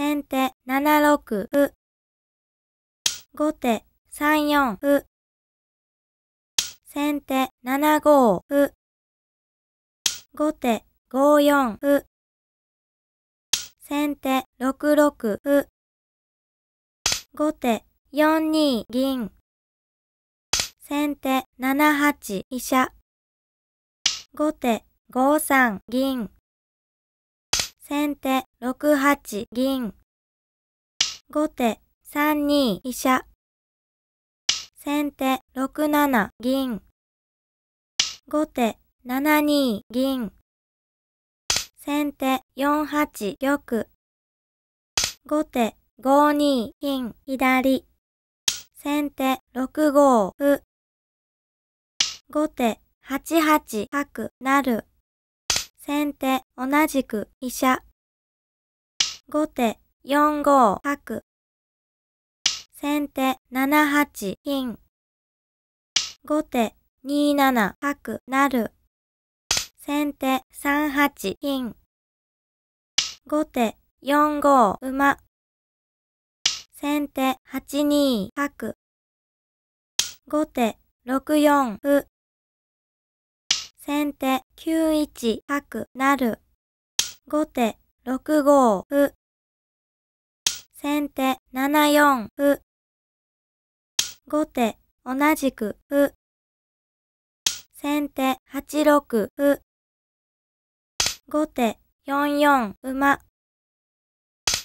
先手7六歩。後手3四歩。先手7五歩。後手5四歩。先手6六歩。後手4二銀。先手7八飛車。後手5三銀。先手6八銀。後手3二飛車。先手6七銀。後手7二銀。先手4八玉。後手5二金左。先手6五歩。後手8八角なる。先手、同じく、飛車。後手、4五角。先手、7八金。後手、2七角成。先手、3八金。後手、4五馬。先手、8二角。後手、6四歩。先手9一角なる。後手6五歩。先手7四歩。後手同じく歩。先手8六歩。後手4四馬。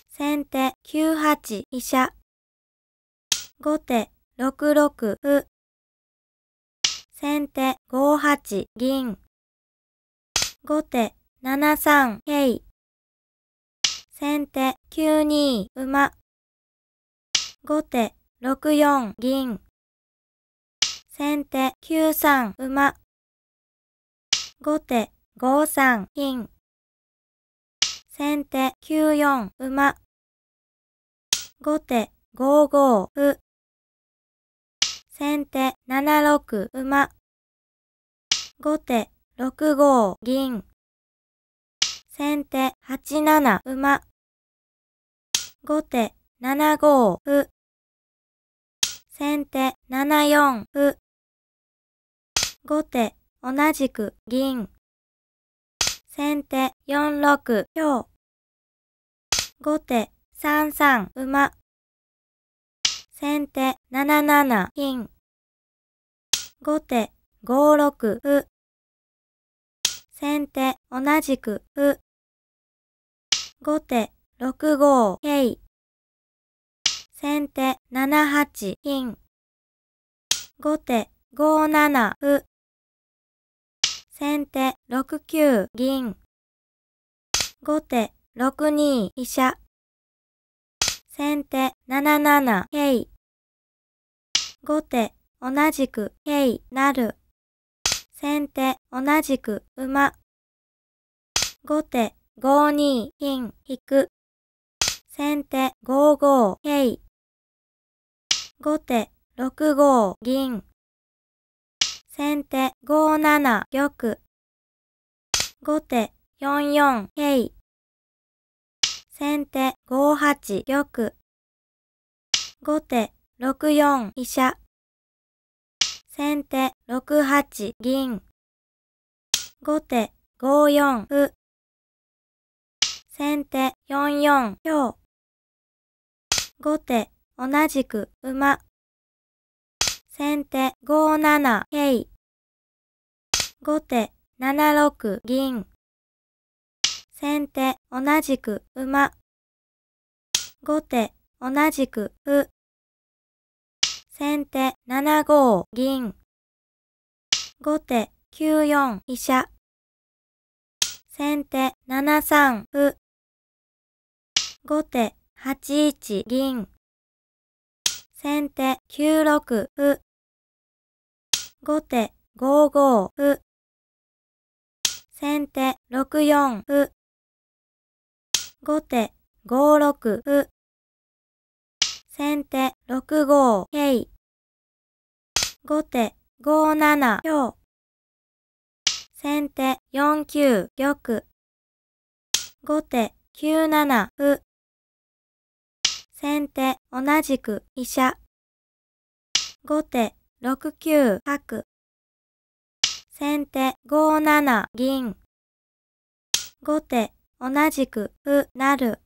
先手9八飛車。後手6六歩。先手5八銀。後手7三桂。先手9二馬。後手6四銀。先手9三馬。後手5三金。先手9四馬。後手5五歩。先手7六馬。後手6五銀。先手8七馬。後手7五歩。先手7四歩。後手同じく銀。先手4六強。後手3三馬。先手7七金。後手5六歩。先手同じく歩。後手6五桂。先手7八金。後手5七歩。先手6九銀。後手6二飛車。先手7七桂。後手同じく、けい、なる。先手、同じく、馬。後手、5二、金、引く。先手、5五、けい。後手、6五、銀。先手、5七、玉。後手、4四、けい。先手、5八、玉。後手、6四、飛車。先手6八銀。後手5四歩。先手4四強。後手同じく馬。先手5七桂。後手7六銀。先手同じく馬。後手同じく歩。先手7五銀。後手9四飛車。先手7三歩。後手8一銀。先手9六歩。後手5五歩。先手6四歩。後手5六歩。先手6五桂。後手5七香。先手4九玉。後手9七歩。先手同じく飛車。後手6九角。先手5七銀。後手同じく歩なる。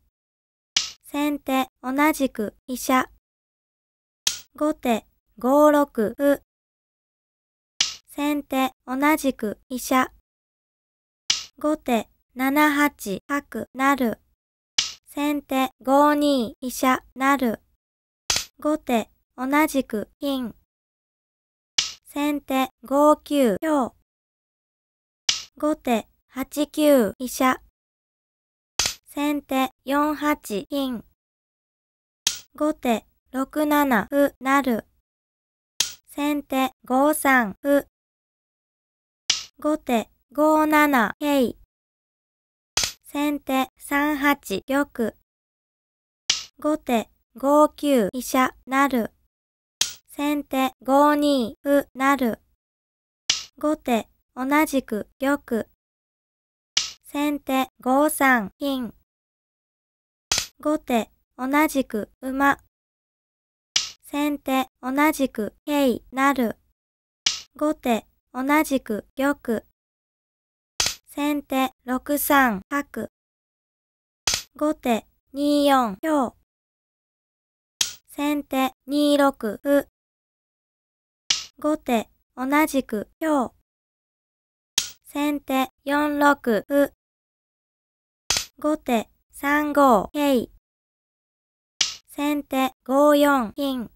先手、同じく、飛車。後手、5六歩。先手、同じく、飛車。後手、7八角、なる。先手、5二、飛車、なる。後手、同じく、金。先手、5九、強。後手、8九、飛車。先手4八金。後手6七歩る。先手5三歩。後手5七い。先手3八玉。後手5九飛車る。先手5二歩る。後手同じく玉。先手5三金。後手、同じく馬。先手、同じく桂なる。後手、同じく玉。先手、六三角。後手、二四今日。先手、二六う。後手、同じく今日。先手、四六う。後手、3五桂。先手5四金。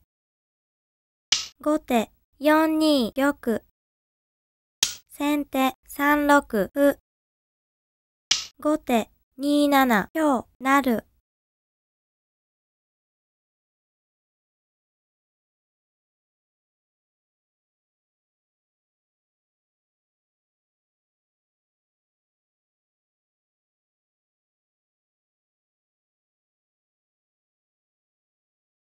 後手4二玉。先手3六歩。後手2七日、なる。